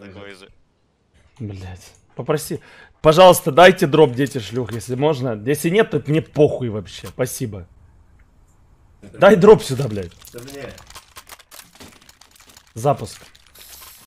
Такой же. Блять. Попроси. Пожалуйста, дайте дроп дети шлюх, если можно. Если нет, то мне похуй вообще. Спасибо. Дай дроп сюда, блядь. Да мне. Запуск.